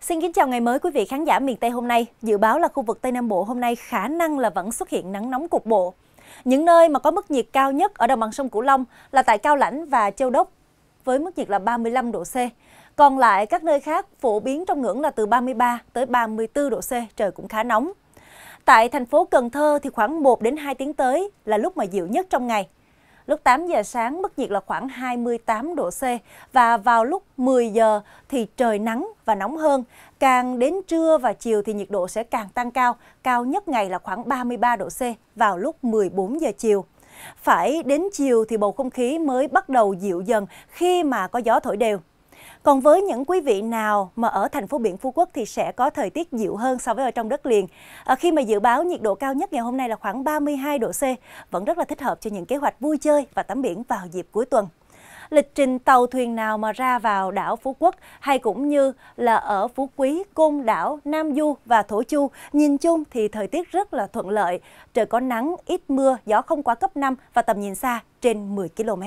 Xin kính chào ngày mới quý vị khán giả miền Tây hôm nay. Dự báo là khu vực Tây Nam Bộ hôm nay khả năng là vẫn xuất hiện nắng nóng cục bộ. Những nơi mà có mức nhiệt cao nhất ở đồng bằng sông Cửu Long là tại Cao Lãnh và Châu Đốc với mức nhiệt là 35 độ C. Còn lại các nơi khác phổ biến trong ngưỡng là từ 33 tới 34 độ C, trời cũng khá nóng. Tại thành phố Cần Thơ thì khoảng 1 đến 2 tiếng tới là lúc mà dịu nhất trong ngày. Lúc 8 giờ sáng mức nhiệt là khoảng 28 độ C và vào lúc 10 giờ thì trời nắng và nóng hơn. Càng đến trưa và chiều thì nhiệt độ sẽ càng tăng cao, cao nhất ngày là khoảng 33 độ C vào lúc 14 giờ chiều. Phải đến chiều thì bầu không khí mới bắt đầu dịu dần khi mà có gió thổi đều. Còn với những quý vị nào mà ở thành phố biển Phú Quốc thì sẽ có thời tiết dịu hơn so với ở trong đất liền. À, khi mà dự báo nhiệt độ cao nhất ngày hôm nay là khoảng 32 độ C, vẫn rất là thích hợp cho những kế hoạch vui chơi và tắm biển vào dịp cuối tuần lịch trình tàu thuyền nào mà ra vào đảo Phú Quốc hay cũng như là ở Phú Quý, Côn Đảo, Nam Du và Thổ Chu. Nhìn chung thì thời tiết rất là thuận lợi, trời có nắng, ít mưa, gió không quá cấp 5 và tầm nhìn xa trên 10 km.